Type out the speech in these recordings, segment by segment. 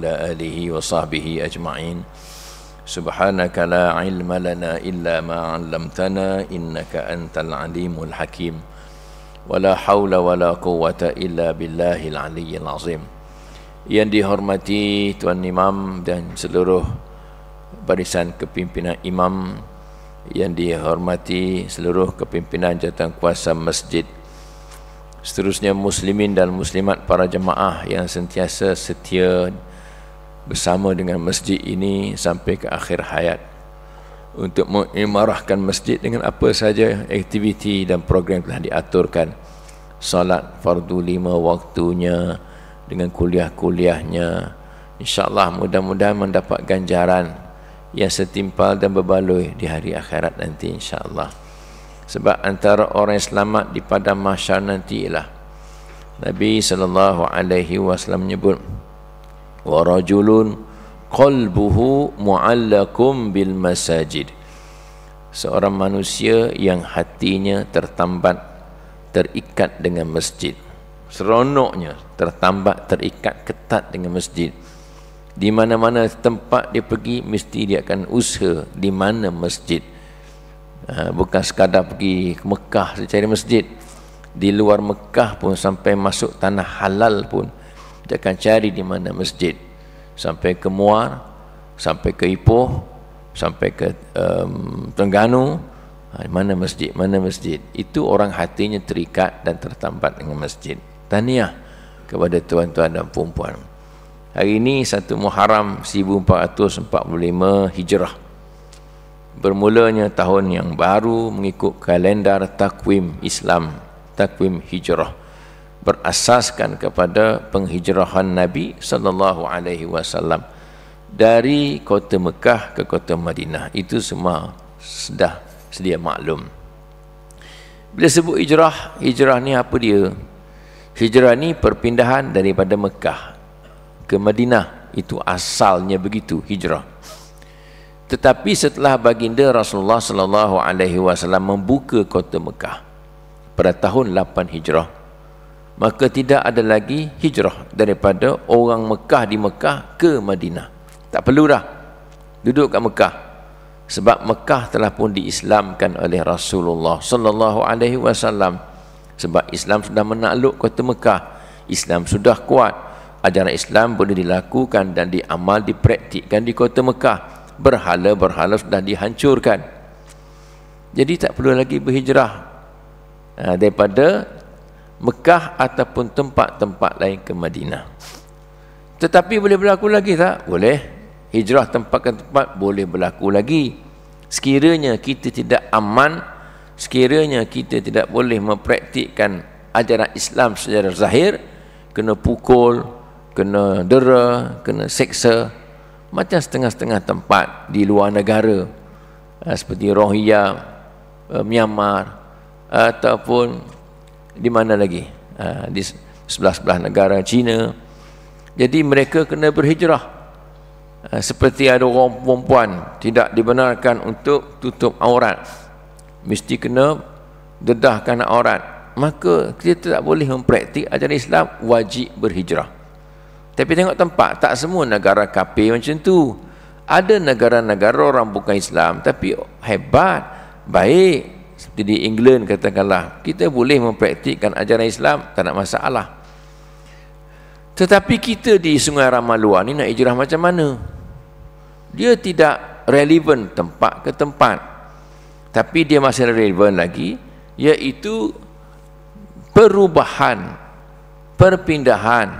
ala alihi wa sahbihi ajma'in Subhanaka la ilma lana illa ma'alamtana innaka antal alimul hakim Wala hawla wala quwata illa billahil aliyyil azim Yang dihormati Tuan Imam dan seluruh barisan kepimpinan Imam Yang dihormati seluruh kepimpinan jatuh kuasa masjid Seterusnya Muslimin dan Muslimat para jemaah yang sentiasa setia bersama dengan masjid ini sampai ke akhir hayat untuk mengimarahkan masjid dengan apa saja aktiviti dan program telah diaturkan salat fardu lima waktunya dengan kuliah-kuliahnya insyaAllah mudah-mudahan mendapat ganjaran yang setimpal dan berbaloi di hari akhirat nanti insyaAllah sebab antara orang yang selamat di padang nanti ialah Nabi saw menyebut wa rajulun qalbuhu muallakum bil masajid seorang manusia yang hatinya tertambat terikat dengan masjid seronoknya tertambat terikat ketat dengan masjid di mana-mana tempat dia pergi mesti dia akan usaha di mana masjid ha, bukan sekadar pergi ke Mekah cari masjid di luar Mekah pun sampai masuk tanah halal pun dia akan cari di mana masjid Sampai ke Muar Sampai ke Ipoh Sampai ke um, Tengganu ha, Mana masjid, mana masjid Itu orang hatinya terikat dan tertampat dengan masjid Taniah kepada tuan-tuan dan perempuan Hari ini satu Muharram 1445 Hijrah Bermulanya tahun yang baru mengikut kalendar takwim Islam Takwim Hijrah 1445 berasaskan kepada penghijrahan Nabi sallallahu alaihi wasallam dari kota Mekah ke kota Madinah itu semua sudah sedia maklum bila sebut hijrah hijrah ni apa dia hijrah ni perpindahan daripada Mekah ke Madinah itu asalnya begitu hijrah tetapi setelah baginda Rasulullah sallallahu alaihi wasallam membuka kota Mekah pada tahun 8 Hijrah maka tidak ada lagi hijrah daripada orang Mekah di Mekah ke Madinah. Tak perlu perlulah duduk kat Mekah. Sebab Mekah telah pun diislamkan oleh Rasulullah sallallahu alaihi wasallam. Sebab Islam sudah menakluk kota Mekah. Islam sudah kuat. Ajaran Islam boleh dilakukan dan diamal dipraktikkan di kota Mekah. Berhala-berhala sudah dihancurkan. Jadi tak perlu lagi berhijrah ha, daripada Mekah ataupun tempat-tempat lain ke Madinah. Tetapi boleh berlaku lagi tak? Boleh. Hijrah tempat ke tempat boleh berlaku lagi. Sekiranya kita tidak aman, sekiranya kita tidak boleh mempraktikkan ajaran Islam secara zahir, kena pukul, kena dera, kena seksa, macam setengah-setengah tempat di luar negara, eh, seperti Rohingya, eh, Myanmar, ataupun di mana lagi ha, di sebelah-sebelah negara China jadi mereka kena berhijrah ha, seperti ada orang perempuan tidak dibenarkan untuk tutup aurat mesti kena dedahkan aurat maka kita tak boleh mempraktik ajaran Islam wajib berhijrah tapi tengok tempat tak semua negara kafir macam tu ada negara-negara orang bukan Islam tapi hebat baik seperti di England katakanlah kita boleh mempraktikkan ajaran Islam tak nak masalah tetapi kita di Sungai Ramah luar ni nak ijrah macam mana dia tidak relevan tempat ke tempat tapi dia masih relevan lagi iaitu perubahan perpindahan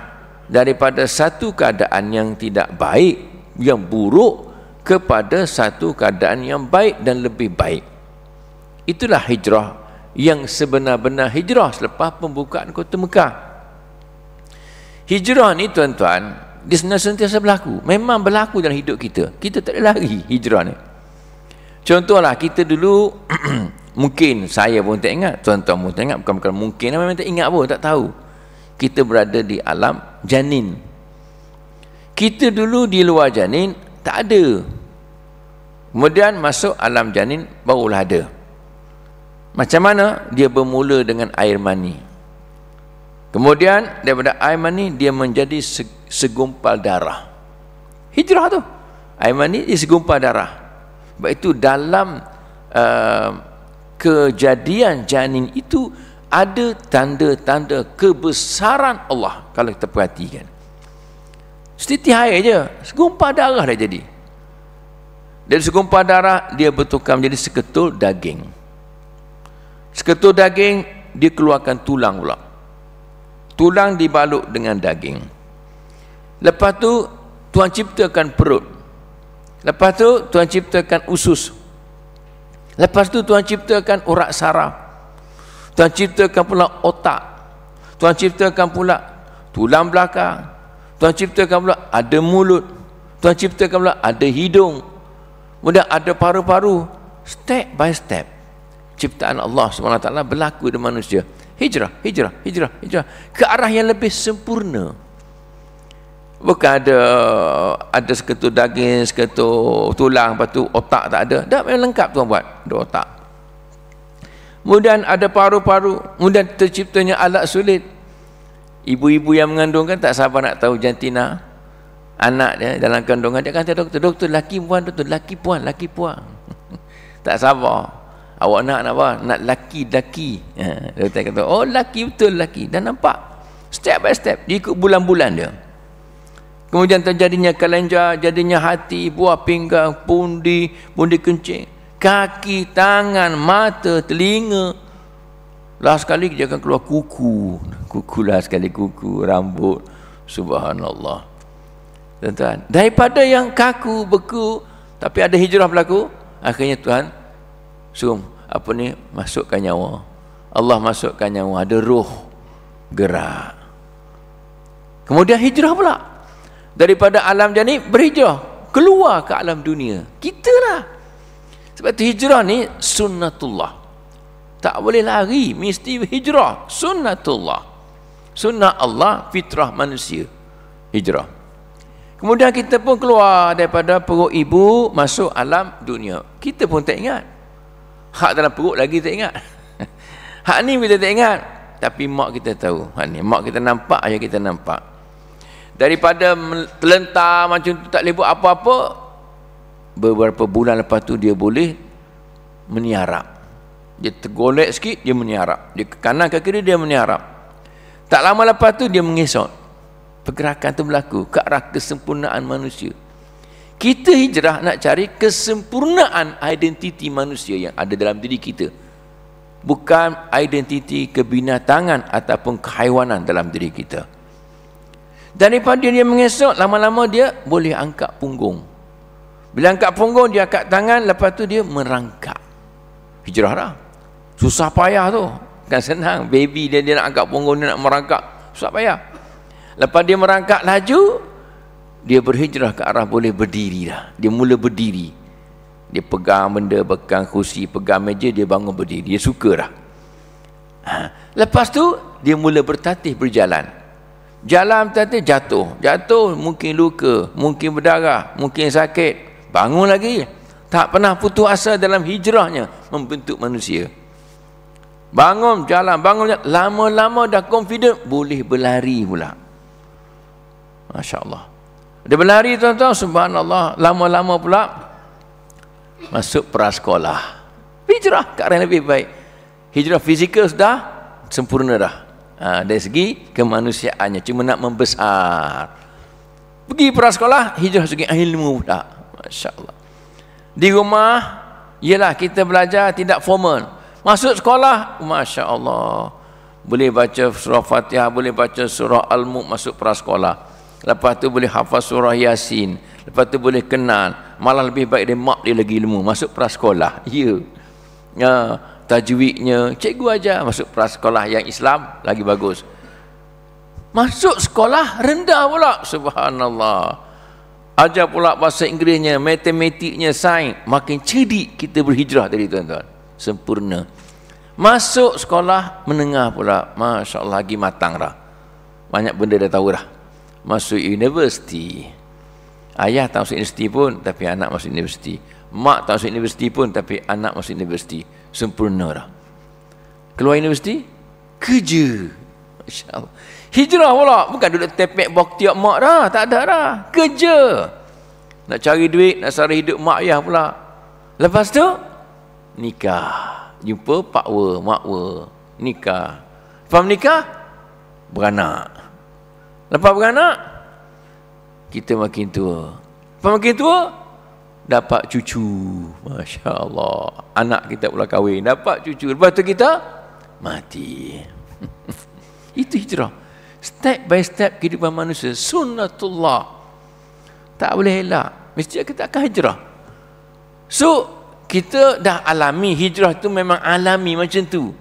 daripada satu keadaan yang tidak baik yang buruk kepada satu keadaan yang baik dan lebih baik Itulah hijrah yang sebenar-benar hijrah selepas pembukaan kota Mekah. Hijrah ni tuan-tuan, dia sentiasa berlaku. Memang berlaku dalam hidup kita. Kita tak ada lari hijrah ni. Contohlah kita dulu mungkin saya pun tak ingat, tuan-tuan pun tak ingat, bukan-bukan mungkin memang tak ingat pun, tak tahu. Kita berada di alam janin. Kita dulu di luar janin tak ada. Kemudian masuk alam janin barulah ada. Macam mana dia bermula dengan air mani. Kemudian daripada air mani dia menjadi segumpal darah. Hijrah tu. Air mani dia segumpal darah. Sebab itu dalam uh, kejadian janin itu ada tanda-tanda kebesaran Allah kalau kita perhatikan. Setitih air je, segumpal darah dah jadi. Dari segumpal darah dia bertukar menjadi seketul daging. Seketul daging dia keluarkan tulang pula. Tulang dibalut dengan daging. Lepas tu Tuhan ciptakan perut. Lepas tu Tuhan ciptakan usus. Lepas tu Tuhan ciptakan urat saraf. Tuhan ciptakan pula otak. Tuhan ciptakan pula tulang belakang. Tuhan ciptakan pula ada mulut. Tuhan ciptakan pula ada hidung. Kemudian ada paru-paru. Step by step ciptaan Allah SWT berlaku di manusia. Hijrah, hijrah, hijrah, hijrah. Ke arah yang lebih sempurna. Bukan ada ada seketul daging, seketul tulang, lepas tu otak tak ada. Dah memang lengkap tuan buat, ada otak. Kemudian ada paru-paru, kemudian terciptanya alat sulit. Ibu-ibu yang mengandung kan tak sabar nak tahu jantina anak dia dalam kandungan dia kata doktor, doktor, laki puan, doktor, laki puan, laki puan. tak sabar awak nak nak apa nak laki laki ha, dia kata oh laki betul laki dan nampak step by step dia ikut bulan-bulan dia kemudian terjadinya kelenjar jadinya hati buah pinggang pundi pundi kencing kaki tangan mata telinga lah sekali dia akan keluar kuku kuku lah sekali kuku rambut subhanallah tuan-tuan daripada yang kaku beku tapi ada hijrah berlaku akhirnya Tuhan sum apa ni masukkan nyawa Allah masukkan nyawa ada ruh gerak kemudian hijrah pula daripada alam dia ni berhijrah keluar ke alam dunia kita lah sebab tu hijrah ni sunnatullah tak boleh lari mesti hijrah sunnatullah sunnah Allah fitrah manusia hijrah kemudian kita pun keluar daripada perut ibu masuk alam dunia kita pun tak ingat hak dalam perut lagi tak ingat hak ni kita tak ingat tapi mak kita tahu hak ni mak kita nampak ayah kita nampak daripada terlentar macam tu tak boleh buat apa-apa beberapa bulan lepas tu dia boleh meniarap dia tergolek sikit dia meniarap dia ke kanan ke kiri dia meniarap tak lama lepas tu dia mengesot pergerakan tu berlaku ke arah kesempurnaan manusia kita hijrah nak cari kesempurnaan identiti manusia yang ada dalam diri kita. Bukan identiti kebinatangan ataupun kehaiwanan dalam diri kita. Daripada dia mengesok, lama-lama dia boleh angkat punggung. Bila angkat punggung, dia angkat tangan, lepas tu dia merangkak. Hijrah dah. Susah payah tu. Kan senang, baby dia, dia nak angkat punggung, dia nak merangkak. Susah payah. Lepas dia merangkak laju, dia berhijrah ke arah boleh berdiri dah. Dia mula berdiri. Dia pegang benda, pegang kursi, pegang meja, dia bangun berdiri. Dia suka dah. Ha. Lepas tu, dia mula bertatih berjalan. Jalan bertatih, jatuh. Jatuh, mungkin luka, mungkin berdarah, mungkin sakit. Bangun lagi. Tak pernah putus asa dalam hijrahnya membentuk manusia. Bangun, jalan, bangun, lama-lama dah confident, boleh berlari pula. Masya Allah. Dia berlari tuan-tuan, subhanallah, lama-lama pula masuk prasekolah. Hijrah ke arah yang lebih baik. Hijrah fizikal sudah sempurna dah. Ha, dari segi kemanusiaannya, cuma nak membesar. Pergi prasekolah, hijrah segi ilmu pula. Masya Allah. Di rumah, ialah kita belajar tidak formal. Masuk sekolah, Masya Allah. Boleh baca surah Fatihah, boleh baca surah Al-Mu'ud masuk prasekolah lepas tu boleh hafaz surah yasin lepas tu boleh kenal malah lebih baik dia mak dia lagi ilmu masuk prasekolah ya yeah. uh, tajwidnya cikgu aja masuk prasekolah yang Islam lagi bagus masuk sekolah rendah pula subhanallah ajar pula bahasa Inggerisnya matematiknya sains makin cerdik kita berhijrah tadi tuan-tuan sempurna masuk sekolah menengah pula masya Allah lagi matang dah banyak benda dah tahu dah masuk universiti. Ayah tak masuk universiti pun tapi anak masuk universiti. Mak tak masuk universiti pun tapi anak masuk universiti. Sempurna dah. Keluar universiti, kerja. Masya-Allah. Hijrah pula, bukan duduk tepek bok tiap mak dah, tak ada dah. Kerja. Nak cari duit, nak sara hidup mak ayah pula. Lepas tu nikah. Jumpa pakwa, makwa, nikah. Faham nikah? Beranak. Lepas beranak, kita makin tua. Lepas makin tua, dapat cucu. Masya Allah. Anak kita pula kahwin, dapat cucu. Lepas tu kita, mati. Itu hijrah. Step by step kehidupan manusia. Sunnatullah. Tak boleh elak. Mesti kita akan hijrah. So, kita dah alami hijrah tu memang alami macam tu.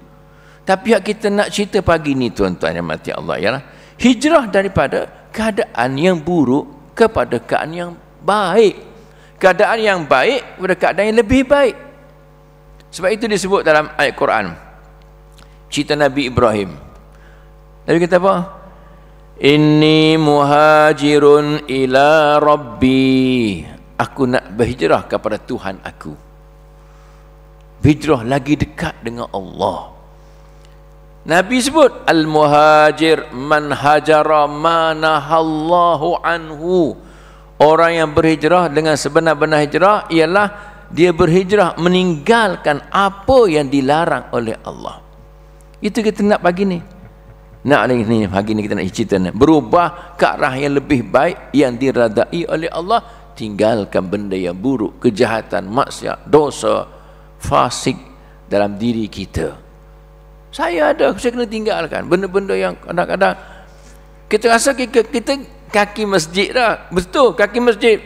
Tapi yang kita nak cerita pagi ni tuan-tuan yang mati Allah. Ya lah hijrah daripada keadaan yang buruk kepada keadaan yang baik keadaan yang baik kepada keadaan yang lebih baik sebab itu disebut dalam ayat Quran cerita Nabi Ibrahim Nabi kata apa? Inni muhajirun ila rabbi Aku nak berhijrah kepada Tuhan aku Hijrah lagi dekat dengan Allah Nabi sebut al-muhajir man hajara manahallahu anhu. Orang yang berhijrah dengan sebenar-benar hijrah ialah dia berhijrah meninggalkan apa yang dilarang oleh Allah. Itu kita nak pagi ni. Nak ni ni pagi ni kita nak cerita ni. Berubah ke arah yang lebih baik yang diradai oleh Allah, tinggalkan benda yang buruk, kejahatan, maksiat, dosa, fasik dalam diri kita saya ada saya kena tinggalkan benda-benda yang kadang-kadang kita rasa kita, kita kaki masjid dah betul kaki masjid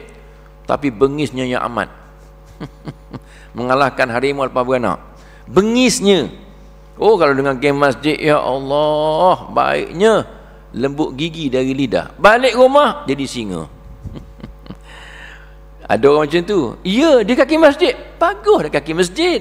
tapi bengisnya yang amat mengalahkan harimau apa bukan bengisnya oh kalau dengan game masjid ya Allah baiknya lembut gigi dari lidah balik rumah jadi singa ada orang macam tu ya dia kaki masjid bagus dia kaki masjid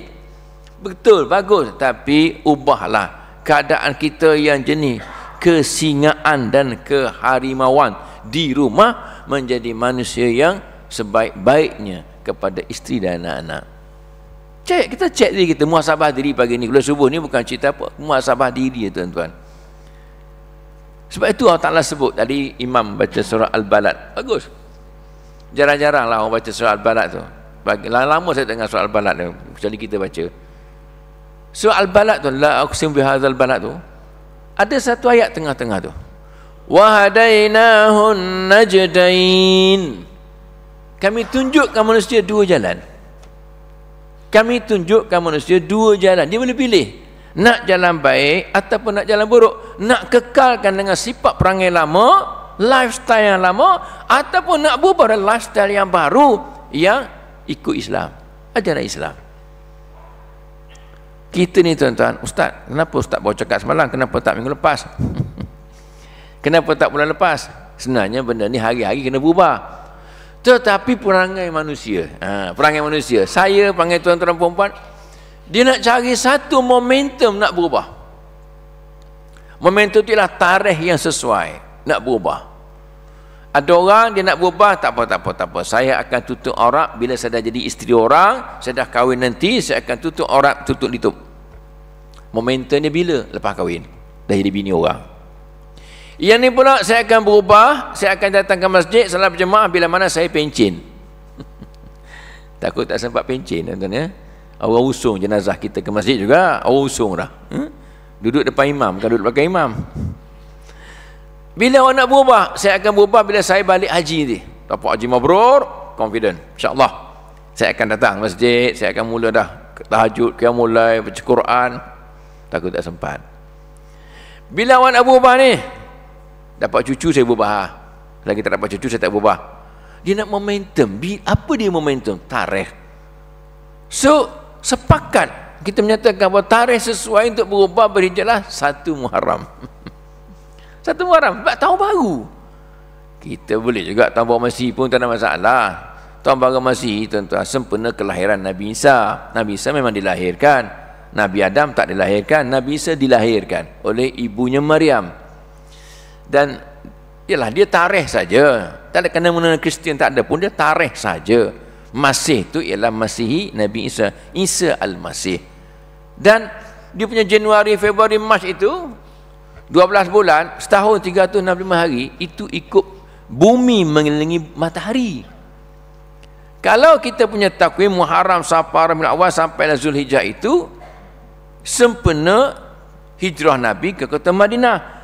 betul bagus tapi ubahlah keadaan kita yang jenis kesingaan dan keharimawan di rumah menjadi manusia yang sebaik-baiknya kepada isteri dan anak-anak cek kita cek diri kita muhasabah diri pagi ni kalau subuh ni bukan cerita apa muhasabah diri ya tuan-tuan sebab itu Allah Ta'ala sebut tadi imam baca surah Al-Balad bagus jarang-jaranglah orang baca surah Al-Balad tu lama saya dengar surah Al-Balad ni kecuali kita baca surah al-balad tu la aqsim bi hadzal balad tu ada satu ayat tengah-tengah tu wahadainahun najdain kami tunjukkan manusia dua jalan kami tunjukkan manusia dua jalan dia boleh pilih nak jalan baik ataupun nak jalan buruk nak kekalkan dengan sifat perangai lama lifestyle yang lama ataupun nak bubar lifestyle yang baru yang ikut Islam ajaran Islam kita ni tuan-tuan ustaz kenapa ustaz bawa cakap semalam kenapa tak minggu lepas kenapa tak bulan lepas sebenarnya benda ni hari-hari kena berubah tetapi perangai manusia ha, perangai manusia saya perangai tuan-tuan perempuan dia nak cari satu momentum nak berubah momentum itulah ialah tarikh yang sesuai nak berubah ada orang dia nak berubah tak apa tak apa tak apa saya akan tutup aurat bila saya dah jadi isteri orang saya dah kahwin nanti saya akan tutup aurat tutup ditutup momentumnya bila lepas kahwin dah jadi bini orang yang ni pula saya akan berubah saya akan datang ke masjid salat berjemaah bila mana saya pencin takut tak sempat pencin tuan-tuan ya orang usung jenazah kita ke masjid juga orang usung dah hmm? duduk depan imam kalau duduk pakai imam bila awak nak berubah, saya akan berubah bila saya balik haji ni. Tapi haji mabrur, confident. InsyaAllah. Saya akan datang masjid, saya akan mula dah. Tahajud, kita mulai, baca Quran. Takut tak sempat. Bila awak nak berubah ni, dapat cucu saya berubah. Ha. Lagi tak dapat cucu, saya tak berubah. Dia nak momentum. Apa dia momentum? Tarikh. So, sepakat kita menyatakan bahawa tarikh sesuai untuk berubah berhijrah satu Muharram. Satu Muharram sebab tahun baru. Kita boleh juga tahun baru Masih pun tak ada masalah. Tahun baru Masih tuan-tuan sempena kelahiran Nabi Isa. Nabi Isa memang dilahirkan. Nabi Adam tak dilahirkan, Nabi Isa dilahirkan oleh ibunya Maryam. Dan ialah dia tarikh saja. Tak ada kena mengenai Kristian tak ada pun dia tarikh saja. Masih itu ialah Masihi Nabi Isa, Isa Al-Masih. Dan dia punya Januari, Februari, Mac itu 12 bulan, setahun 365 hari, itu ikut bumi mengelilingi matahari. Kalau kita punya takwim Muharram Safar bin Awal sampai Zulhijjah itu sempena hijrah Nabi ke kota Madinah.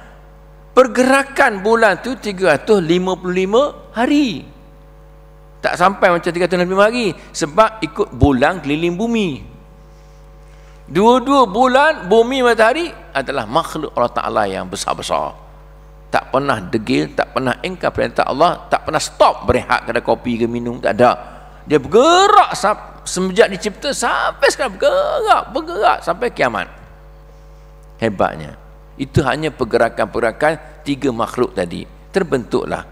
Pergerakan bulan tu 355 hari. Tak sampai macam 365 hari sebab ikut bulan keliling bumi. Dua-dua bulan, bumi, matahari adalah makhluk Allah Ta'ala yang besar-besar. Tak pernah degil, tak pernah engkau perintah Allah, tak pernah stop berehat kena kopi ke minum, tak ada. Dia bergerak semenjak dicipta sampai sekarang bergerak, bergerak sampai kiamat. Hebatnya. Itu hanya pergerakan-pergerakan tiga makhluk tadi. Terbentuklah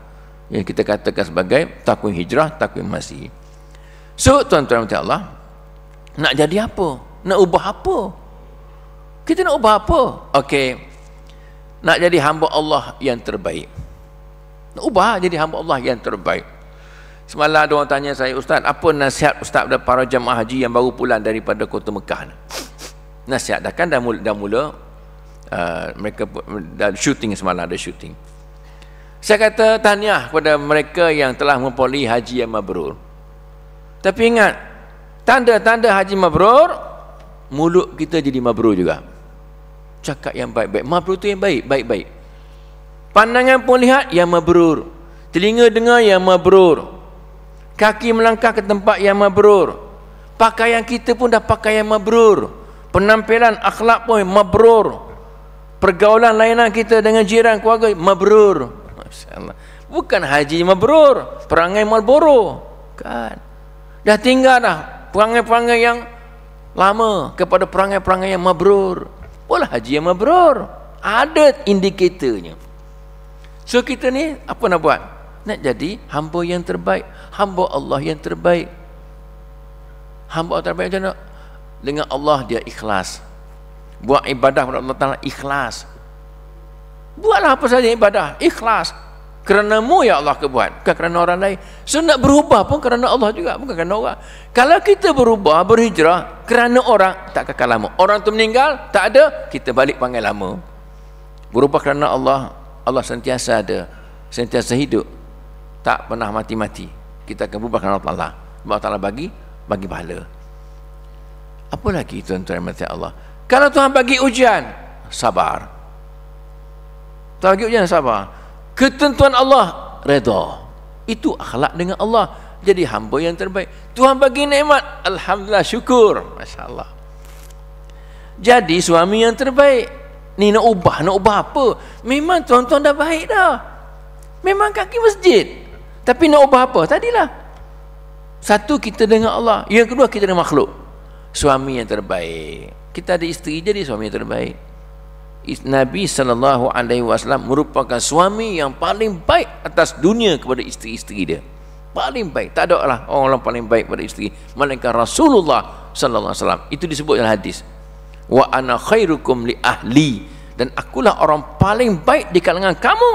yang kita katakan sebagai takwim hijrah, takwim masih. So, tuan-tuan minta Allah, nak jadi apa? nak ubah apa kita nak ubah apa okey nak jadi hamba Allah yang terbaik nak ubah jadi hamba Allah yang terbaik semalam ada orang tanya saya ustaz apa nasihat ustaz kepada para jemaah haji yang baru pulang daripada kota Mekah nasihat dah kan dah mula, dah mula uh, mereka dah shooting semalam ada shooting saya kata tahniah kepada mereka yang telah memperoleh haji yang mabrur. Tapi ingat, tanda-tanda haji mabrur mulut kita jadi mabrur juga cakap yang baik-baik mabrur tu yang baik baik-baik pandangan pun lihat yang mabrur telinga dengar yang mabrur kaki melangkah ke tempat yang mabrur pakaian kita pun dah pakai yang mabrur penampilan akhlak pun mabrur pergaulan lainan kita dengan jiran keluarga mabrur masyaallah bukan haji mabrur perangai malboro kan dah tinggal dah perangai-perangai yang lama kepada perangai-perangai yang mabrur. Boleh haji yang mabrur. Ada indikatornya. So kita ni apa nak buat? Nak jadi hamba yang terbaik. Hamba Allah yang terbaik. Hamba Allah terbaik macam mana? Dengan Allah dia ikhlas. Buat ibadah kepada Allah Ta'ala ikhlas. Buatlah apa saja ibadah. Ikhlas kerana mu ya Allah ke buat bukan kerana orang lain so nak berubah pun kerana Allah juga bukan kerana orang kalau kita berubah berhijrah kerana orang tak kekal lama orang tu meninggal tak ada kita balik panggil lama berubah kerana Allah Allah sentiasa ada sentiasa hidup tak pernah mati-mati kita akan berubah kerana Allah Allah Ta'ala bagi bagi pahala apa lagi tuan-tuan mati Allah kalau Tuhan bagi ujian sabar Tuhan bagi ujian sabar ketentuan Allah redha itu akhlak dengan Allah jadi hamba yang terbaik Tuhan bagi nikmat alhamdulillah syukur masyaallah jadi suami yang terbaik ni nak ubah nak ubah apa memang tuan-tuan dah baik dah memang kaki masjid tapi nak ubah apa tadilah satu kita dengan Allah yang kedua kita dengan makhluk suami yang terbaik kita ada isteri jadi suami yang terbaik Nabi sallallahu alaihi wasallam merupakan suami yang paling baik atas dunia kepada isteri-isteri dia. Paling baik, tak ada lah orang yang paling baik kepada isteri melainkan Rasulullah sallallahu alaihi wasallam. Itu disebut dalam hadis. Wa ana khairukum li ahli dan akulah orang paling baik di kalangan kamu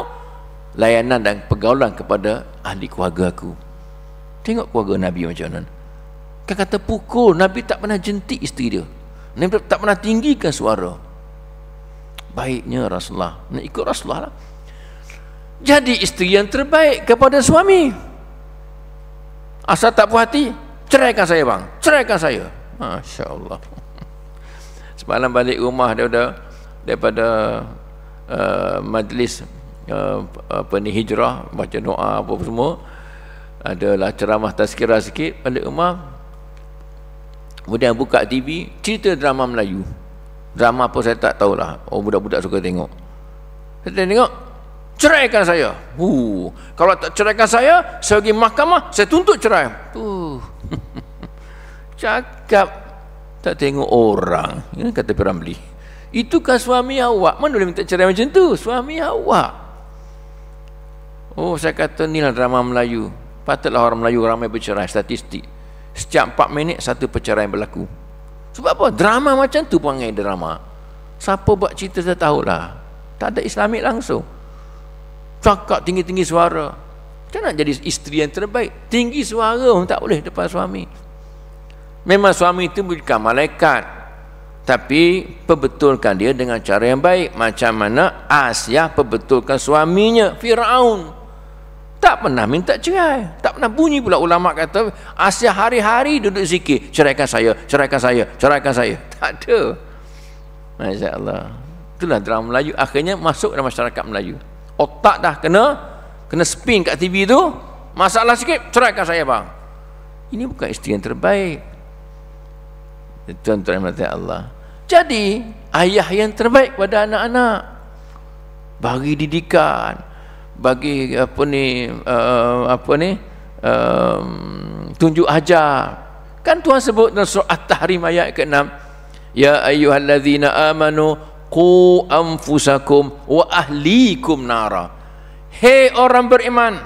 layanan dan pergaulan kepada ahli keluarga aku. Tengok keluarga Nabi macam mana. Kan kata pukul, Nabi tak pernah jentik isteri dia. Nabi tak pernah tinggikan suara baiknya Rasulullah nak ikut Rasulullah lah. jadi isteri yang terbaik kepada suami asal tak puas hati ceraikan saya bang ceraikan saya Masya Allah semalam balik rumah dia dah daripada uh, majlis uh, apa ni hijrah baca doa apa, apa semua adalah ceramah tazkirah sikit balik rumah kemudian buka TV cerita drama Melayu drama apa saya tak tahulah oh budak-budak suka tengok saya tengok ceraikan saya Hu, kalau tak ceraikan saya saya pergi mahkamah saya tuntut cerai Tuh. cakap tak tengok orang Ini kata Piramli itu kan suami awak mana boleh minta cerai macam tu suami awak oh saya kata ni lah drama Melayu patutlah orang Melayu ramai bercerai statistik setiap 4 minit satu perceraian berlaku sebab apa? Drama macam tu panggil drama. Siapa buat cerita saya lah. Tak ada Islamik langsung. Cakap tinggi-tinggi suara. Macam nak jadi isteri yang terbaik? Tinggi suara pun tak boleh depan suami. Memang suami itu bukan malaikat. Tapi perbetulkan dia dengan cara yang baik. Macam mana Asia perbetulkan suaminya, Fir'aun tak pernah minta cerai tak pernah bunyi pula ulama kata asy hari-hari duduk zikir ceraikan saya ceraikan saya ceraikan saya tak ada Allah. itulah drama Melayu akhirnya masuk dalam masyarakat Melayu otak dah kena kena spin kat TV tu masalah sikit ceraikan saya bang ini bukan isteri yang terbaik tuan-tuan yang -tuan, Allah jadi ayah yang terbaik kepada anak-anak bagi didikan bagi apa ni uh, apa ni um, tunjuk ajar kan Tuhan sebut dalam surah At-Tahrim ayat ke-6 ya ayyuhallazina amanu qu anfusakum wa ahlikum nara Hey orang beriman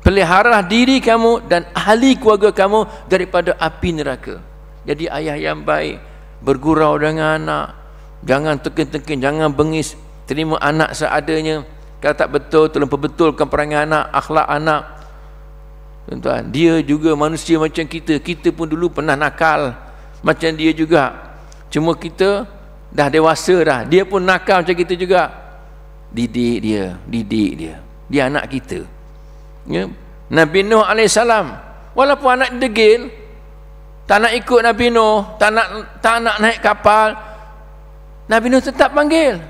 pelihara diri kamu dan ahli keluarga kamu daripada api neraka jadi ayah yang baik bergurau dengan anak jangan tekin-tekin jangan bengis terima anak seadanya kalau tak betul tolong perbetulkan perangai anak akhlak anak tuan-tuan dia juga manusia macam kita kita pun dulu pernah nakal macam dia juga cuma kita dah dewasa dah dia pun nakal macam kita juga didik dia didik dia dia anak kita ya? Nabi Nuh AS walaupun anak degil tak nak ikut Nabi Nuh tak nak, tak nak naik kapal Nabi Nuh tetap panggil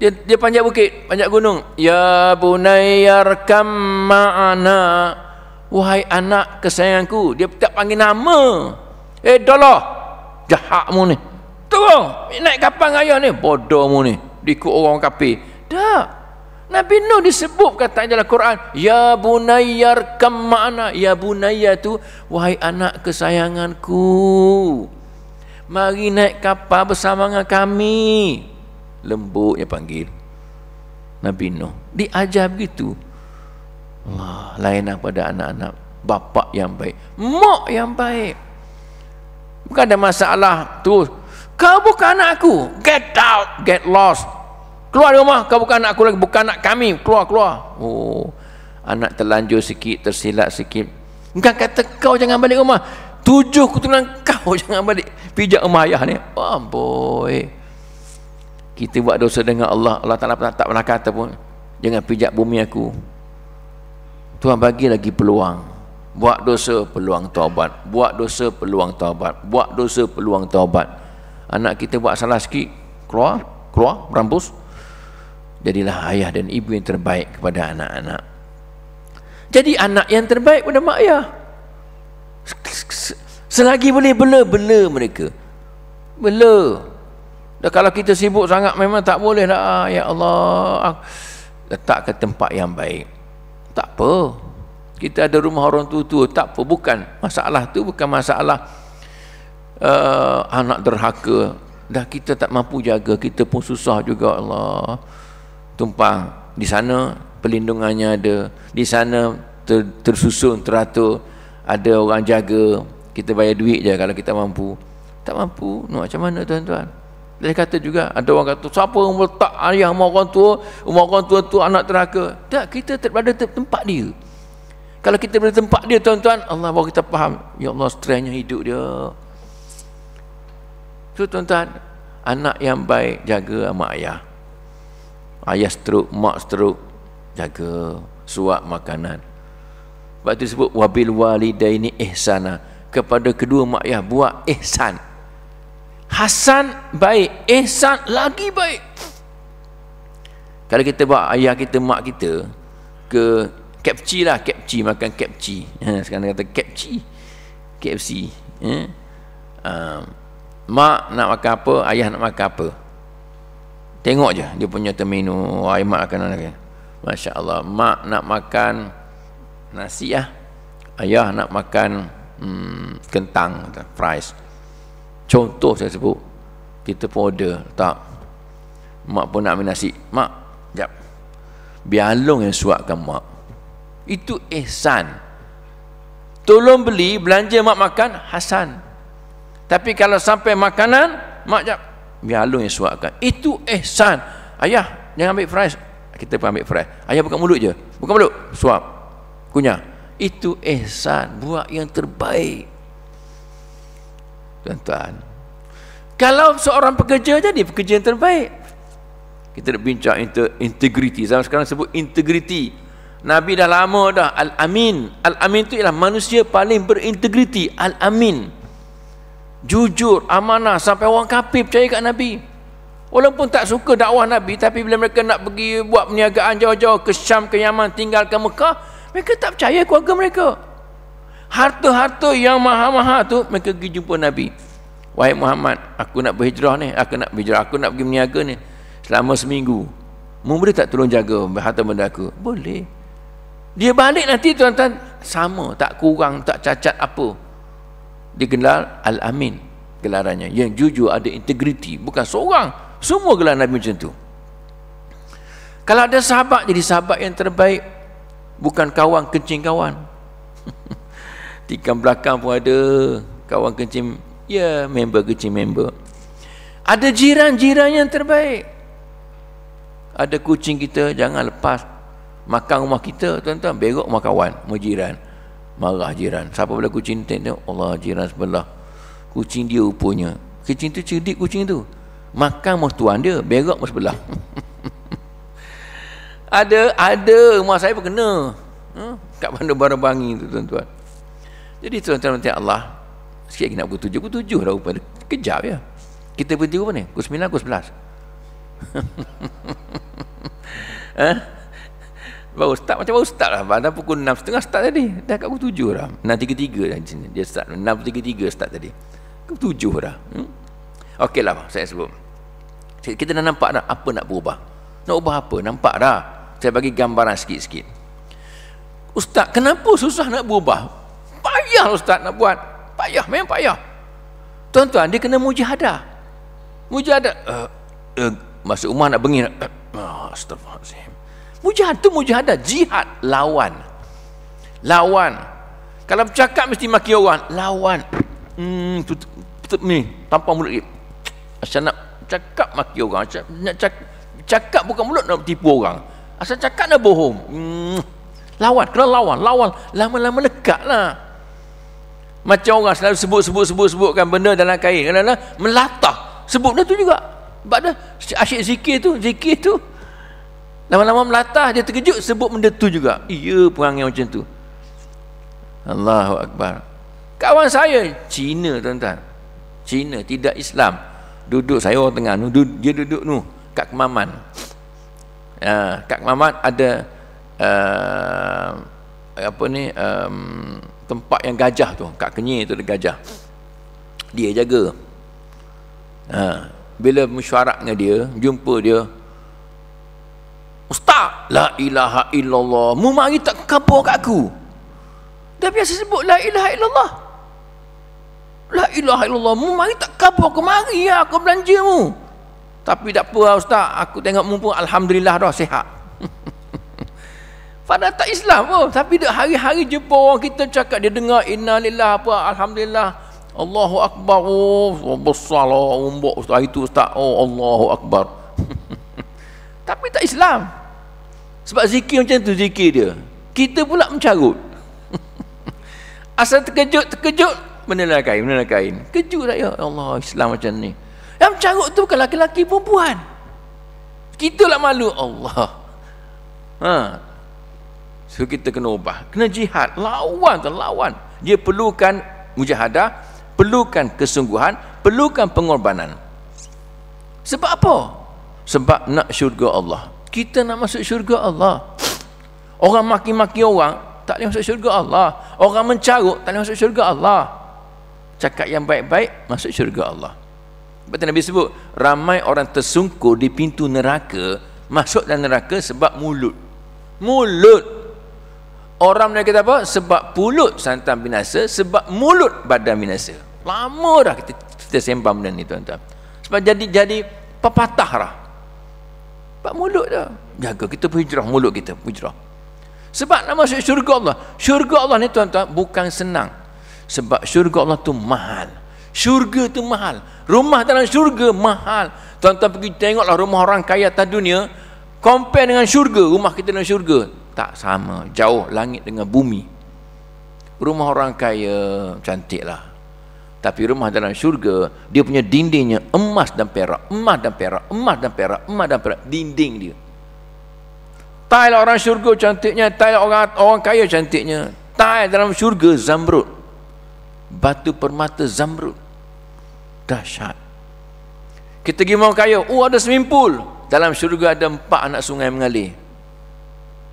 dia dia panjat bukit, panjat gunung. Ya bunayyarkam ma'ana. Wahai anak kesayanganku, dia tak panggil nama. Eh dolah. Jahatmu ni. Tuh, naik kapal dengan ayah ni. Bodohmu ni. Diikut orang kafir. Tak. Nabi Nuh disebut kata dalam Quran, ya bunayyarkam ma'ana. Ya bunayya tu wahai anak kesayanganku. Mari naik kapal bersama dengan kami lembutnya panggil Nabi Nuh diajar begitu Allah lain pada anak-anak bapa yang baik mak yang baik bukan ada masalah tu kau bukan anakku get out get lost keluar rumah kau bukan anakku lagi bukan anak kami keluar keluar oh anak terlanjur sikit tersilap sikit engkau kata kau jangan balik rumah tujuh keturunan kau jangan balik pijak rumah ayah ni amboi oh, kita buat dosa dengan Allah Allah Ta'ala tak, tak pernah kata pun jangan pijak bumi aku Tuhan bagi lagi peluang buat dosa peluang taubat buat dosa peluang taubat buat dosa peluang taubat anak kita buat salah sikit keluar keluar merambus jadilah ayah dan ibu yang terbaik kepada anak-anak jadi anak yang terbaik pada mak ayah selagi boleh bela bela mereka bela dan kalau kita sibuk sangat memang tak boleh lah. Ya Allah. Ah. Letak ke tempat yang baik. Tak apa. Kita ada rumah orang tua-tua. Tak apa. Bukan. Masalah tu bukan masalah. Uh, anak derhaka. Dah kita tak mampu jaga. Kita pun susah juga ya Allah. Tumpang. Di sana pelindungannya ada. Di sana ter, tersusun teratur. Ada orang jaga. Kita bayar duit je kalau kita mampu. Tak mampu. Nak macam mana tuan-tuan? Dia kata juga, ada orang kata, siapa yang meletak ayah rumah orang tua, rumah orang tua tu anak teraka. Tak, kita berada tempat dia. Kalau kita berada tempat dia, tuan-tuan, Allah bawa kita faham, Ya Allah, strengthnya hidup dia. So, tuan-tuan, anak yang baik, jaga mak ayah. Ayah struk, mak struk, jaga suap makanan. Sebab disebut, wabil walidaini ihsana. Kepada kedua mak ayah, buat ihsan. Eh, Hasan baik Ihsan lagi baik Kalau kita bawa ayah kita, mak kita Ke Kepci lah Kepci makan Kepci ha, Sekarang kata Kepci KFC eh? um, Mak nak makan apa Ayah nak makan apa Tengok je Dia punya terminu Ayah mak akan nak Masya Allah Mak nak makan Nasi ya? Ayah nak makan hmm, Kentang Fries Contoh saya sebut, kita pun order, tak. Mak pun nak minasi Mak, jap. Biar Along yang suapkan mak. Itu ihsan. Tolong beli, belanja mak makan, hasan. Tapi kalau sampai makanan, mak jap. Biar Along yang suapkan. Itu ihsan. Ayah, jangan ambil fries. Kita pun ambil fries. Ayah buka mulut je. Buka mulut, suap. Kunyah. Itu ihsan. Buat yang terbaik tuan-tuan kalau seorang pekerja jadi pekerja yang terbaik kita nak bincang inter- integriti zaman sekarang sebut integriti Nabi dah lama dah Al-Amin Al-Amin tu ialah manusia paling berintegriti Al-Amin jujur, amanah sampai orang kafir percaya kat Nabi walaupun tak suka dakwah Nabi tapi bila mereka nak pergi buat perniagaan jauh-jauh ke Syam, ke Yaman, tinggal Mekah mereka tak percaya keluarga mereka harta-harta yang maha-maha tu mereka pergi jumpa Nabi wahai Muhammad aku nak berhijrah ni aku nak berhijrah aku nak pergi berniaga ni selama seminggu mu boleh tak tolong jaga harta benda aku boleh dia balik nanti tuan-tuan sama tak kurang tak cacat apa dikenal Al-Amin gelarannya yang jujur ada integriti bukan seorang semua gelar Nabi macam tu kalau ada sahabat jadi sahabat yang terbaik bukan kawan kencing kawan tikam belakang pun ada kawan kencing ya member kencing member ada jiran-jiran yang terbaik ada kucing kita jangan lepas makan rumah kita tuan-tuan berok rumah kawan rumah jiran marah jiran siapa bila kucing tengok Allah jiran sebelah kucing dia rupanya kucing tu cerdik kucing tu makan rumah tuan dia berok rumah sebelah ada ada rumah saya pun kena hmm? kat bandar barang bangi tu tuan-tuan jadi tuan-tuan minta Allah Sikit lagi nak pukul tujuh Pukul tujuh dah rupanya Kejap ya Kita berhenti pukul mana? Pukul sembilan, pukul sebelas ha? Baru start macam baru start lah Dah pukul enam setengah start tadi Dah kat pukul tujuh dah Enam tiga tiga dah sini Dia start Enam tiga tiga start tadi Pukul tujuh dah hmm? Okey lah saya sebut Kita dah nampak dah Apa nak berubah Nak ubah apa? Nampak dah Saya bagi gambaran sikit-sikit Ustaz, kenapa susah nak berubah? payah lah ustaz nak buat payah memang payah tuan-tuan dia kena mujahadah mujahadah uh, eh, uh, eh, masuk rumah nak bengih eh, ah, astagfirullahaladzim mujahadah tu mujahadah jihad lawan lawan kalau bercakap mesti maki orang lawan hmm, tutup, ni tanpa mulut asal nak cakap maki orang nak cakap, cakap bukan mulut nak tipu orang asal cakap nak bohong hmm, lawan kena lawan lawan lama-lama lekat lah. Macam orang selalu sebut sebut sebut sebutkan benda dalam kain. Kadang-kadang melata. Sebut benda tu juga. Sebab dia asyik zikir tu, zikir tu. Lama-lama melata dia terkejut sebut benda tu juga. Iya perangai macam tu. Allahu Akbar. Kawan saya Cina tuan-tuan. Cina tidak Islam. Duduk saya orang tengah Dia duduk tu kat Kemaman. Uh, kat Kemaman ada uh, apa ni um, tempat yang gajah tu kat kenyir tu ada gajah dia jaga ha. bila mesyuarat dengan dia jumpa dia ustaz la ilaha illallah mu mari tak kabur kat aku dah biasa sebut la ilaha illallah la ilaha illallah mu mari tak kabur aku mari ya aku belanja mu tapi tak apa ustaz aku tengok mu pun alhamdulillah dah sihat pada tak Islam pun. Tapi dia hari-hari jumpa orang kita cakap, dia dengar innalillah apa, alhamdulillah. Allahu Akbar, oh, besar lah umbuk ustaz itu ustaz, oh Allahu Akbar. Tapi tak Islam. Sebab zikir macam tu zikir dia. Kita pula mencarut. Asal terkejut, terkejut, benda nak kain, benda nak kain. Kejut tak ya Allah Islam macam ni. Yang mencarut tu bukan lelaki-lelaki perempuan. Kita lah malu Allah. Ha, So kita kena ubah. Kena jihad. Lawan tu, lawan. Dia perlukan mujahadah, perlukan kesungguhan, perlukan pengorbanan. Sebab apa? Sebab nak syurga Allah. Kita nak masuk syurga Allah. Orang maki-maki orang, tak boleh masuk syurga Allah. Orang mencaruk, tak boleh masuk syurga Allah. Cakap yang baik-baik, masuk syurga Allah. Betul Nabi sebut, ramai orang tersungkur di pintu neraka, masuk dalam neraka sebab mulut. Mulut orang mereka kata apa? Sebab pulut santan binasa, sebab mulut badan binasa. Lama dah kita, kita sembang benda ni tuan-tuan. Sebab jadi jadi pepatah lah. Sebab mulut dah. Jaga kita berhijrah mulut kita, berhijrah. Sebab nak masuk syurga Allah. Syurga Allah ni tuan-tuan bukan senang. Sebab syurga Allah tu mahal. Syurga tu mahal. Rumah dalam syurga mahal. Tuan-tuan pergi tengoklah rumah orang kaya atas dunia compare dengan syurga rumah kita dengan syurga tak sama jauh langit dengan bumi rumah orang kaya cantik lah tapi rumah dalam syurga dia punya dindingnya emas dan perak emas dan perak emas dan perak emas dan perak dinding dia tile lah orang syurga cantiknya tile lah orang orang kaya cantiknya tile dalam syurga zamrud batu permata zamrud dahsyat kita pergi orang kaya oh ada semimpul dalam syurga ada empat anak sungai mengalir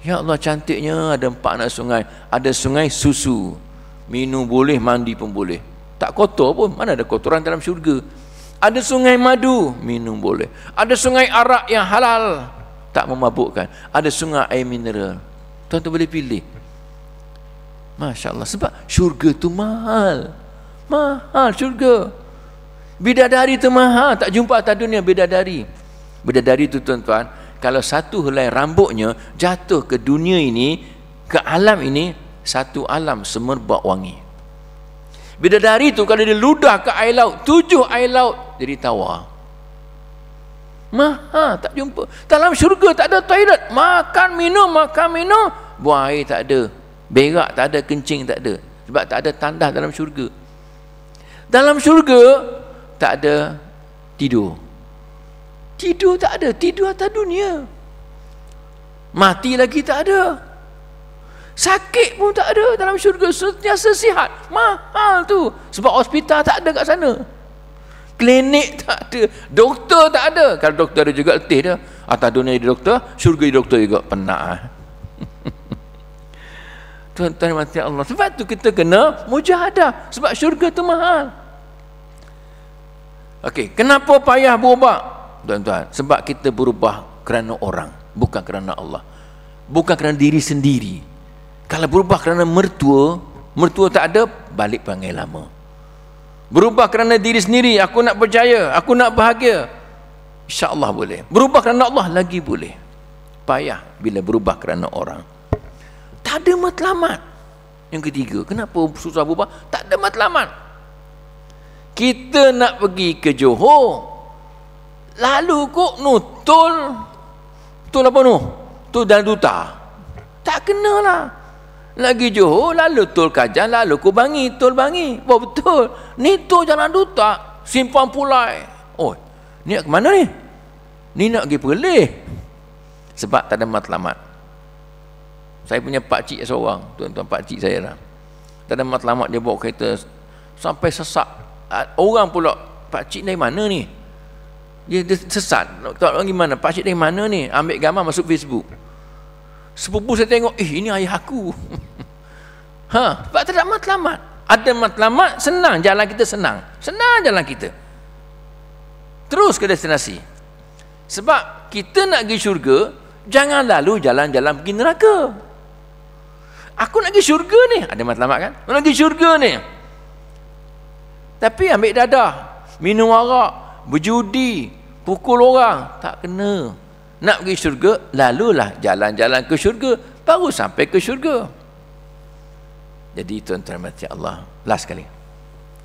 Ya Allah cantiknya ada empat anak sungai Ada sungai susu Minum boleh, mandi pun boleh Tak kotor pun, mana ada kotoran dalam syurga Ada sungai madu, minum boleh Ada sungai arak yang halal Tak memabukkan Ada sungai air mineral Tuan-tuan boleh pilih Masya Allah, sebab syurga tu mahal Mahal syurga Bidadari tu mahal Tak jumpa atas dunia bidadari Bidadari itu tuan-tuan, kalau satu helai rambutnya jatuh ke dunia ini, ke alam ini, satu alam semerbak wangi. Bidadari itu kalau dia ludah ke air laut, tujuh air laut jadi tawar. Maha ha, tak jumpa. Dalam syurga tak ada toilet. Makan, minum, makan, minum. Buang air tak ada. Berak tak ada, kencing tak ada. Sebab tak ada tandas dalam syurga. Dalam syurga tak ada tidur. Tidur tak ada, tidur atas dunia. Mati lagi tak ada. Sakit pun tak ada dalam syurga, sentiasa sihat. Mahal tu sebab hospital tak ada kat sana. Klinik tak ada, doktor tak ada. Kalau doktor ada juga letih dia. Atas dunia dia doktor, syurga dia doktor juga penat ah. Tuan-tuan mati Allah. Sebab tu kita kena mujahadah. Sebab syurga tu mahal. Okey, kenapa payah berubah? tuan-tuan sebab kita berubah kerana orang bukan kerana Allah bukan kerana diri sendiri kalau berubah kerana mertua mertua tak ada balik panggil lama berubah kerana diri sendiri aku nak berjaya aku nak bahagia Insya Allah boleh berubah kerana Allah lagi boleh payah bila berubah kerana orang tak ada matlamat yang ketiga kenapa susah berubah tak ada matlamat kita nak pergi ke Johor lalu ku nutul tul apa nu tul dan duta tak lah. lagi Johor lalu tul kajang lalu ku bangi tul bangi oh, betul ni tul jalan duta simpan pulai oh ni nak ke mana ni ni nak pergi perleh sebab tak ada matlamat saya punya pak cik seorang tuan-tuan pak cik saya lah tak ada matlamat dia bawa kereta sampai sesak orang pula pak cik dari mana ni dia, dia sesat tak tahu gimana pakcik dari mana ni ambil gambar masuk Facebook sepupu saya tengok eh ini ayah aku ha sebab tak ada matlamat ada matlamat senang jalan kita senang senang jalan kita terus ke destinasi sebab kita nak pergi syurga jangan lalu jalan-jalan pergi neraka aku nak pergi syurga ni ada matlamat kan nak pergi syurga ni tapi ambil dadah minum arak berjudi pukul orang tak kena nak pergi syurga lalulah jalan-jalan ke syurga baru sampai ke syurga jadi tuan-tuan mati Allah last kali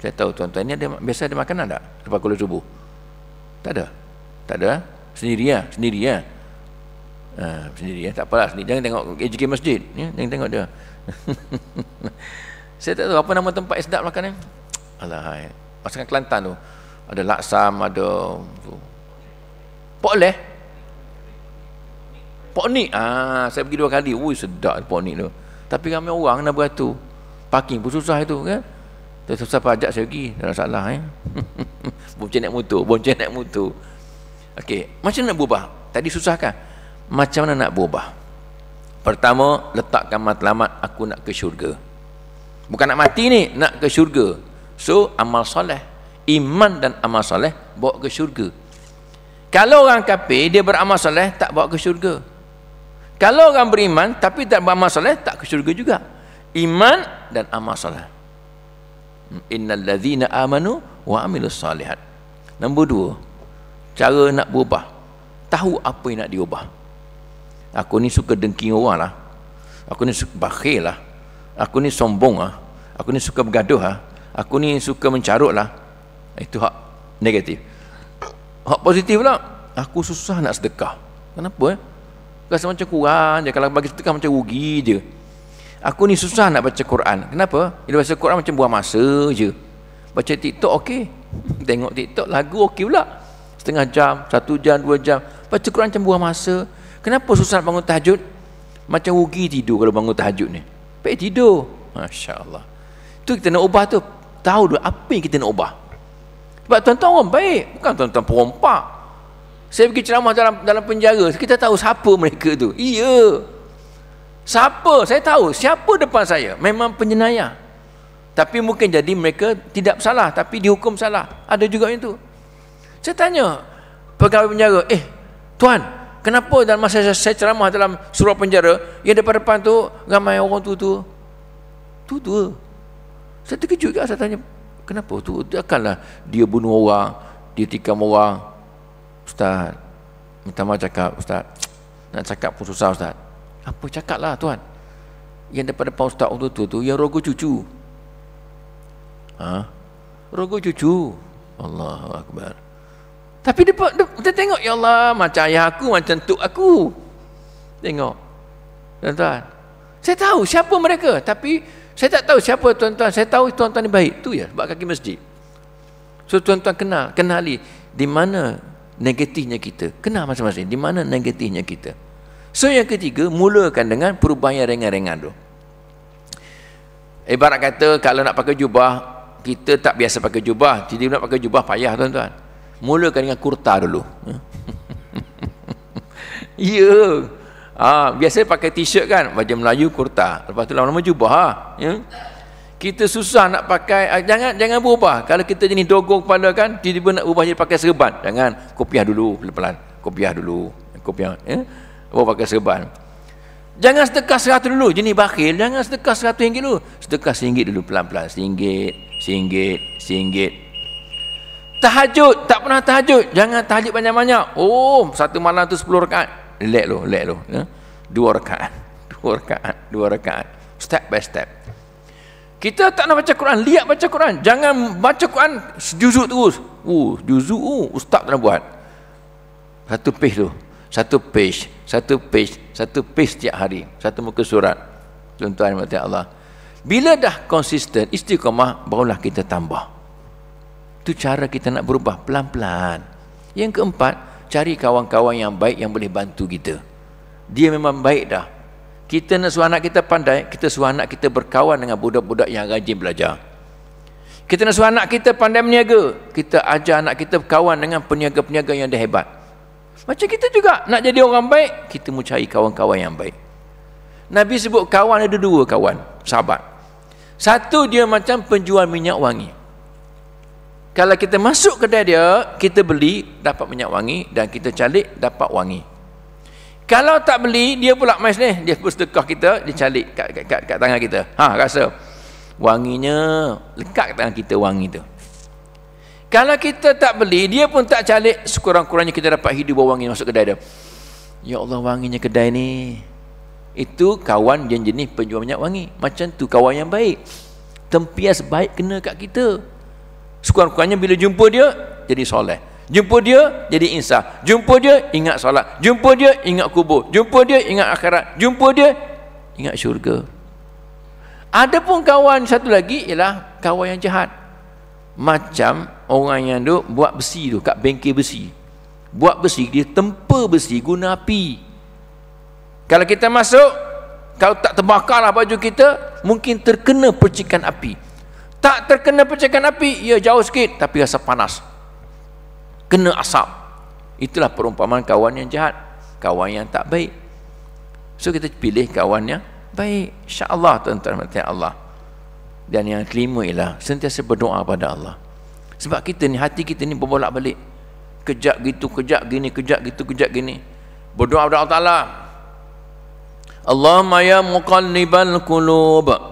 saya tahu tuan-tuan ni ada, biasa ada makanan tak lepas kuliah subuh tak ada tak ada eh? sendiri ya sendiri ya ha, sendiri ya tak apalah sendiri. jangan tengok AJK masjid ya? jangan tengok dia saya tak tahu apa nama tempat yang sedap makanan Alahai. Masakan Kelantan tu ada laksam ada tu. Pok leh. Pok ni. Ah, saya pergi dua kali. Wuih, sedap pok ni tu. Tapi ramai orang nak beratur. Parking pun susah itu kan. Tak susah pajak saya pergi. Tak ada salah eh. Bonceng naik mutu. bonceng naik motor. Okey, macam nak berubah? Tadi susah kan? Macam mana nak berubah? Pertama, letakkan matlamat aku nak ke syurga. Bukan nak mati ni, nak ke syurga. So, amal soleh. Iman dan amal soleh bawa ke syurga kalau orang kafir dia beramal soleh tak bawa ke syurga kalau orang beriman tapi tak beramal soleh tak ke syurga juga iman dan amal soleh hmm, innal ladzina amanu wa amilus salihat nombor dua cara nak berubah tahu apa yang nak diubah aku ni suka dengki orang lah aku ni suka bakhil lah aku ni sombong lah aku ni suka bergaduh lah aku ni suka mencarut lah itu hak negatif Hak positif pula. Aku susah nak sedekah. Kenapa eh? Rasa macam kurang je. Kalau bagi sedekah macam rugi je. Aku ni susah nak baca Quran. Kenapa? Bila baca Quran macam buang masa je. Baca TikTok okey. Tengok TikTok lagu okey pula. Setengah jam, satu jam, dua jam. Baca Quran macam buang masa. Kenapa susah nak bangun tahajud? Macam rugi tidur kalau bangun tahajud ni. Baik tidur. Masya Allah. Itu kita nak ubah tu. Tahu dulu apa yang kita nak ubah. Sebab tuan-tuan orang baik, bukan tuan-tuan perompak. Saya pergi ceramah dalam dalam penjara, kita tahu siapa mereka tu. Iya. Siapa? Saya tahu siapa depan saya. Memang penjenayah. Tapi mungkin jadi mereka tidak salah tapi dihukum salah. Ada juga itu. Saya tanya pegawai penjara, "Eh, tuan, kenapa dalam masa saya, saya ceramah dalam surau penjara, yang depan depan tu ramai orang tu tu? Tu tu." Saya terkejut juga saya tanya, Kenapa tu? Takkanlah dia bunuh orang, dia tikam orang. Ustaz, minta maaf cakap Ustaz. Nak cakap pun susah Ustaz. Apa cakap lah Tuhan. Yang daripada depan Ustaz waktu tu, tu yang rogo cucu. Ha? Rogo cucu. Allah Akbar. Tapi dia, dia, dia tengok, Ya Allah, macam ayah aku, macam tuk aku. Tengok. Tuan-tuan. Saya tahu siapa mereka. Tapi, saya tak tahu siapa tuan-tuan, saya tahu tuan-tuan ni baik. Tu ya sebab kaki masjid. So tuan-tuan kenal, kenali di mana negatifnya kita. Kenal masing-masing di mana negatifnya kita. So yang ketiga, mulakan dengan perubahan yang ringan-ringan tu. Ibarat kata kalau nak pakai jubah, kita tak biasa pakai jubah. Jadi nak pakai jubah payah tuan-tuan. Mulakan dengan kurta dulu. Ya. yeah. Ah ha, biasa pakai t-shirt kan baju Melayu kurta lepas tu lama-lama jubah ha? ya? kita susah nak pakai ah, jangan jangan berubah kalau kita jenis dogo kepala kan tiba-tiba nak berubah jadi pakai serban jangan kopiah dulu pelan-pelan kopiah dulu kopiah ya baru pakai serban jangan sedekah 100 dulu jenis bakhil jangan sedekah 100 ringgit dulu sedekah 1 dulu pelan-pelan 1 ringgit 1 ringgit tahajud tak pernah tahajud jangan tahajud banyak-banyak oh satu malam tu sepuluh rakaat Lek lo, lek lo. Ya? Dua rakaat. Dua rakaat. Dua rakaat. Step by step. Kita tak nak baca Quran. Lihat baca Quran. Jangan baca Quran sejuzuk terus. Uh, juzuk. Uh, ustaz tak nak buat. Satu page tu. Satu page. Satu page. Satu page setiap hari. Satu muka surat. Tuan-tuan, Mata Allah. Bila dah konsisten, istiqamah, barulah kita tambah. Itu cara kita nak berubah pelan-pelan. Yang keempat, cari kawan-kawan yang baik yang boleh bantu kita dia memang baik dah kita nak suruh anak kita pandai kita suruh anak kita berkawan dengan budak-budak yang rajin belajar kita nak suruh anak kita pandai berniaga kita ajar anak kita berkawan dengan peniaga-peniaga yang dah hebat macam kita juga nak jadi orang baik kita mesti cari kawan-kawan yang baik Nabi sebut kawan ada dua kawan sahabat satu dia macam penjual minyak wangi kalau kita masuk kedai dia, kita beli dapat minyak wangi dan kita calik dapat wangi. Kalau tak beli, dia pula mai sini, dia pun sedekah kita, dia calik kat, kat, kat, kat tangan kita. Ha, rasa wanginya lekat kat tangan kita wangi tu. Kalau kita tak beli, dia pun tak calik, sekurang-kurangnya kita dapat hidup bau wangi masuk kedai dia. Ya Allah wanginya kedai ni. Itu kawan jenis penjual minyak wangi. Macam tu kawan yang baik. Tempias baik kena kat kita sekurang-kurangnya bila jumpa dia jadi soleh jumpa dia jadi insaf jumpa dia ingat solat jumpa dia ingat kubur jumpa dia ingat akhirat jumpa dia ingat syurga ada pun kawan satu lagi ialah kawan yang jahat macam orang yang duk buat besi tu kat bengkel besi buat besi dia tempa besi guna api kalau kita masuk kalau tak terbakarlah baju kita mungkin terkena percikan api tak terkena percikan api, ya jauh sikit tapi rasa panas. Kena asap. Itulah perumpamaan kawan yang jahat, kawan yang tak baik. So kita pilih kawan yang baik. Insya-Allah tuan-tuan Allah. Dan yang kelima ialah sentiasa berdoa pada Allah. Sebab kita ni hati kita ni berbolak-balik. Kejap gitu, kejap gini, kejap gitu, kejap gini. Berdoa kepada Allah Allahumma ya muqallibal qulub.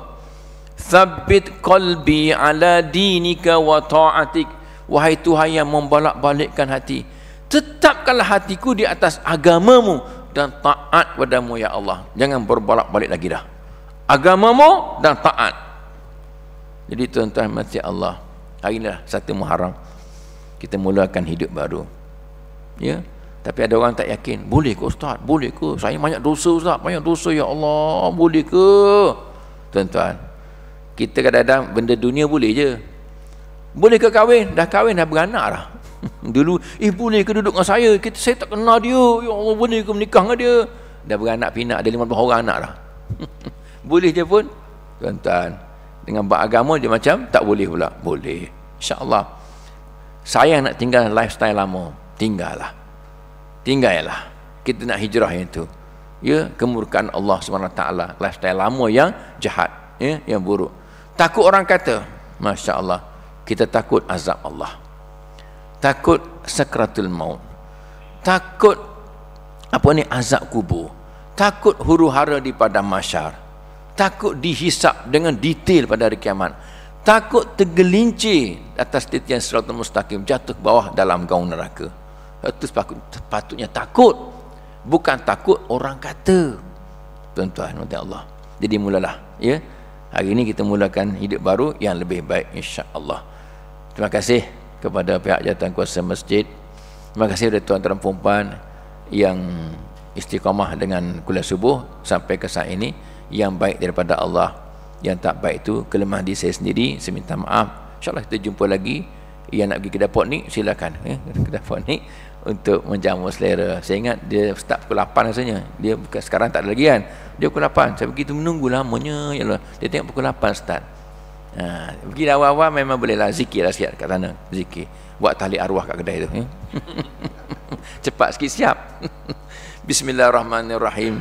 Thabbit qalbi ala dinika wa ta'atik. Wahai Tuhan yang membalak-balikkan hati. Tetapkanlah hatiku di atas agamamu dan taat padamu ya Allah. Jangan berbalak-balik lagi dah. Agamamu dan taat. Jadi tuan-tuan mati Allah. Hari inilah satu muharam. Kita mulakan hidup baru. Ya. Tapi ada orang tak yakin. Boleh ke Ustaz? Boleh ke? Saya banyak dosa Ustaz. Banyak dosa ya Allah. Boleh ke? Tuan-tuan kita kadang-kadang benda dunia boleh je boleh ke kahwin dah kahwin dah beranak lah dulu eh boleh ke duduk dengan saya kita, saya tak kenal dia ya Allah boleh ke menikah dengan dia dah beranak pinak ada lima orang anak lah boleh je pun tuan-tuan dengan bak agama dia macam tak boleh pula boleh insyaAllah saya nak tinggal lifestyle lama tinggallah tinggallah kita nak hijrah yang itu ya kemurkan Allah SWT lifestyle lama yang jahat ya yang buruk takut orang kata Masya Allah kita takut azab Allah takut sakratul maut takut apa ni azab kubur takut huru hara di padang masyar takut dihisap dengan detail pada hari kiamat takut tergelincir atas titian seratul mustaqim jatuh ke bawah dalam gaung neraka itu sepatutnya takut bukan takut orang kata tuan-tuan Allah jadi mulalah ya yeah? hari ini kita mulakan hidup baru yang lebih baik Insya Allah. terima kasih kepada pihak jatuh kuasa masjid terima kasih kepada tuan-tuan perempuan yang istiqamah dengan kuliah subuh sampai ke saat ini yang baik daripada Allah yang tak baik itu kelemahan di saya sendiri saya minta maaf Allah kita jumpa lagi yang nak pergi ke dapur ni silakan eh, ke dapur ni untuk menjamu selera. Saya ingat dia start pukul 8 rasanya. Dia bukan sekarang tak ada lagi kan. Dia pukul 8. Saya begitu menunggu lamanya ya Dia tengok pukul 8 start. Ha, pergi lah awal-awal memang boleh lah zikir lah sikit kat sana. Zikir. Buat tali arwah kat kedai tu. Ya. Cepat sikit siap. بسم الله الرحمن الرحيم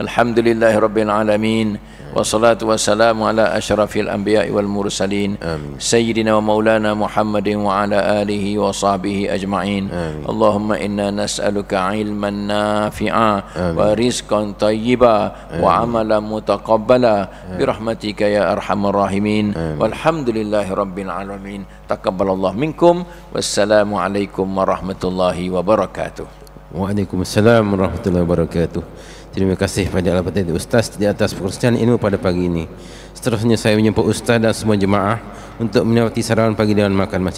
الحمد لله رب العالمين والصلاة والسلام على أشرف الأنبياء والمرسلين آمين. سيدنا ومولانا محمد وعلى آله وصحبه أجمعين آمين. اللهم إنا نسألك علما نافعا ورزقا طيبا وعملا متقبلا برحمتك يا أرحم الراحمين آمين. والحمد لله رب العالمين تقبل الله منكم والسلام عليكم ورحمة الله وبركاته Waalaikumsalam warahmatullahi wabarakatuh. Terima kasih pada Allah Ta'ala Ustaz di atas perkongsian ilmu pada pagi ini. Seterusnya saya menjemput Ustaz dan semua jemaah untuk menyambut sarapan pagi dengan makan masjid.